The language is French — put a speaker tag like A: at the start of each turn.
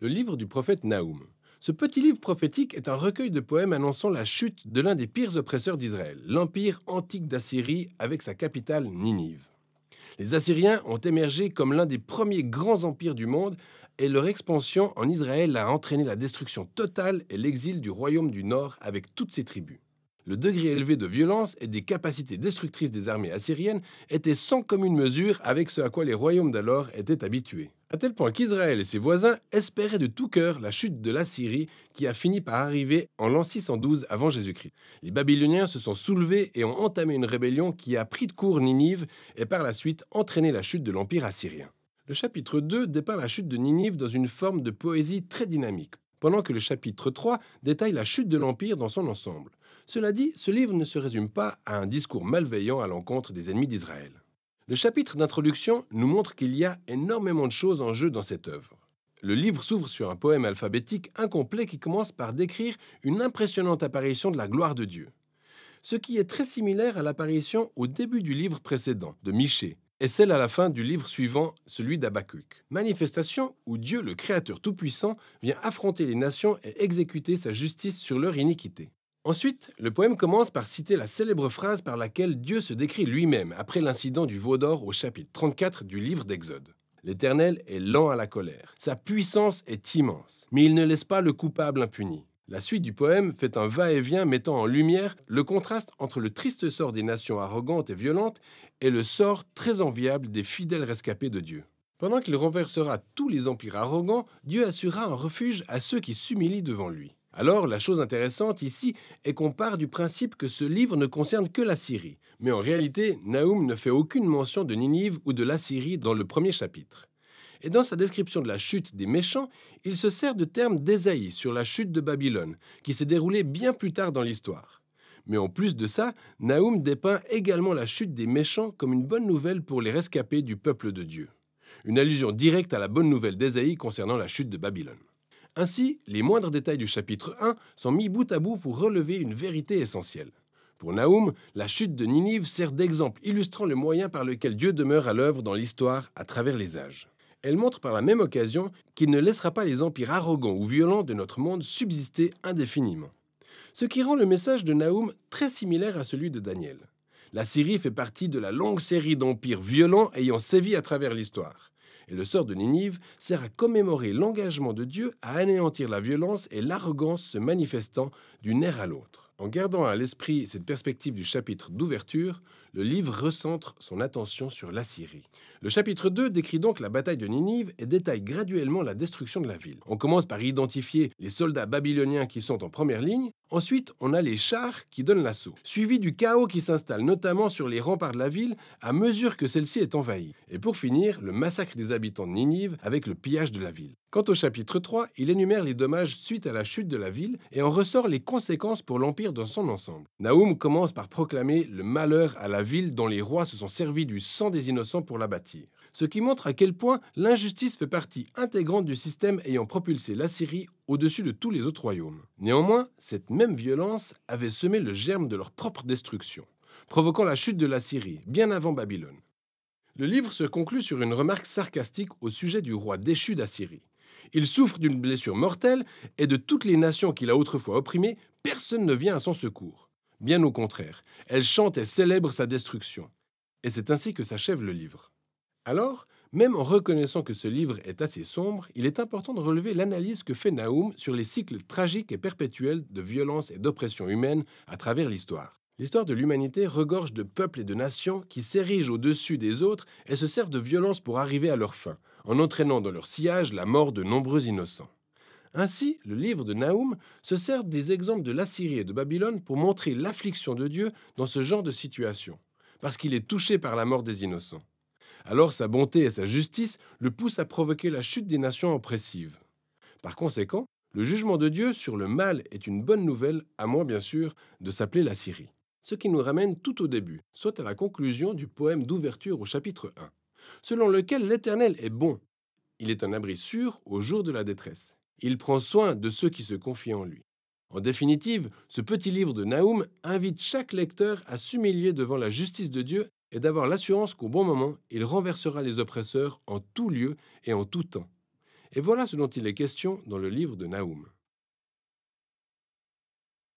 A: le livre du prophète Naoum. Ce petit livre prophétique est un recueil de poèmes annonçant la chute de l'un des pires oppresseurs d'Israël, l'empire antique d'Assyrie avec sa capitale Ninive. Les Assyriens ont émergé comme l'un des premiers grands empires du monde et leur expansion en Israël a entraîné la destruction totale et l'exil du royaume du Nord avec toutes ses tribus. Le degré élevé de violence et des capacités destructrices des armées assyriennes était sans commune mesure avec ce à quoi les royaumes d'alors étaient habitués. À tel point qu'Israël et ses voisins espéraient de tout cœur la chute de l'Assyrie qui a fini par arriver en l'an 612 avant Jésus-Christ. Les Babyloniens se sont soulevés et ont entamé une rébellion qui a pris de court Ninive et par la suite entraîné la chute de l'Empire assyrien. Le chapitre 2 dépeint la chute de Ninive dans une forme de poésie très dynamique, pendant que le chapitre 3 détaille la chute de l'Empire dans son ensemble. Cela dit, ce livre ne se résume pas à un discours malveillant à l'encontre des ennemis d'Israël. Le chapitre d'introduction nous montre qu'il y a énormément de choses en jeu dans cette œuvre. Le livre s'ouvre sur un poème alphabétique incomplet qui commence par décrire une impressionnante apparition de la gloire de Dieu. Ce qui est très similaire à l'apparition au début du livre précédent, de Michée, et celle à la fin du livre suivant, celui d'Abacuc. Manifestation où Dieu, le Créateur Tout-Puissant, vient affronter les nations et exécuter sa justice sur leur iniquité. Ensuite, le poème commence par citer la célèbre phrase par laquelle Dieu se décrit lui-même après l'incident du veau d'or au chapitre 34 du livre d'Exode. L'Éternel est lent à la colère, sa puissance est immense, mais il ne laisse pas le coupable impuni. La suite du poème fait un va-et-vient mettant en lumière le contraste entre le triste sort des nations arrogantes et violentes et le sort très enviable des fidèles rescapés de Dieu. Pendant qu'il renversera tous les empires arrogants, Dieu assurera un refuge à ceux qui s'humilient devant lui. Alors, la chose intéressante ici est qu'on part du principe que ce livre ne concerne que la Syrie. Mais en réalité, Naoum ne fait aucune mention de Ninive ou de la Syrie dans le premier chapitre. Et dans sa description de la chute des méchants, il se sert de termes d'Ésaïe sur la chute de Babylone, qui s'est déroulée bien plus tard dans l'histoire. Mais en plus de ça, Nahum dépeint également la chute des méchants comme une bonne nouvelle pour les rescapés du peuple de Dieu. Une allusion directe à la bonne nouvelle d'Ésaïe concernant la chute de Babylone. Ainsi, les moindres détails du chapitre 1 sont mis bout à bout pour relever une vérité essentielle. Pour Nahum, la chute de Ninive sert d'exemple illustrant le moyen par lequel Dieu demeure à l'œuvre dans l'histoire à travers les âges. Elle montre par la même occasion qu'il ne laissera pas les empires arrogants ou violents de notre monde subsister indéfiniment. Ce qui rend le message de Naoum très similaire à celui de Daniel. La Syrie fait partie de la longue série d'empires violents ayant sévi à travers l'histoire. Et le sort de Ninive sert à commémorer l'engagement de Dieu à anéantir la violence et l'arrogance se manifestant d'une ère à l'autre. En gardant à l'esprit cette perspective du chapitre d'ouverture, le livre recentre son attention sur l'Assyrie. Le chapitre 2 décrit donc la bataille de Ninive et détaille graduellement la destruction de la ville. On commence par identifier les soldats babyloniens qui sont en première ligne, ensuite on a les chars qui donnent l'assaut, suivi du chaos qui s'installe notamment sur les remparts de la ville à mesure que celle-ci est envahie, et pour finir le massacre des habitants de Ninive avec le pillage de la ville. Quant au chapitre 3, il énumère les dommages suite à la chute de la ville et en ressort les conséquences pour l'Empire dans son ensemble. Naoum commence par proclamer le malheur à la ville dont les rois se sont servis du sang des innocents pour la bâtir, ce qui montre à quel point l'injustice fait partie intégrante du système ayant propulsé l'Assyrie au-dessus de tous les autres royaumes. Néanmoins, cette même violence avait semé le germe de leur propre destruction, provoquant la chute de l'Assyrie, bien avant Babylone. Le livre se conclut sur une remarque sarcastique au sujet du roi déchu d'Assyrie. Il souffre d'une blessure mortelle et de toutes les nations qu'il a autrefois opprimées personne ne vient à son secours. Bien au contraire, elle chante et célèbre sa destruction. Et c'est ainsi que s'achève le livre. Alors, même en reconnaissant que ce livre est assez sombre, il est important de relever l'analyse que fait Naoum sur les cycles tragiques et perpétuels de violence et d'oppression humaine à travers l'histoire. L'histoire de l'humanité regorge de peuples et de nations qui s'érigent au-dessus des autres et se servent de violence pour arriver à leur fin, en entraînant dans leur sillage la mort de nombreux innocents. Ainsi, le livre de Nahum se sert des exemples de l'Assyrie et de Babylone pour montrer l'affliction de Dieu dans ce genre de situation, parce qu'il est touché par la mort des innocents. Alors sa bonté et sa justice le poussent à provoquer la chute des nations oppressives. Par conséquent, le jugement de Dieu sur le mal est une bonne nouvelle, à moins bien sûr de s'appeler la Ce qui nous ramène tout au début, soit à la conclusion du poème d'ouverture au chapitre 1, selon lequel l'Éternel est bon. Il est un abri sûr au jour de la détresse. Il prend soin de ceux qui se confient en lui. En définitive, ce petit livre de Naoum invite chaque lecteur à s'humilier devant la justice de Dieu et d'avoir l'assurance qu'au bon moment, il renversera les oppresseurs en tout lieu et en tout temps. Et voilà ce dont il est question dans le livre de Naoum.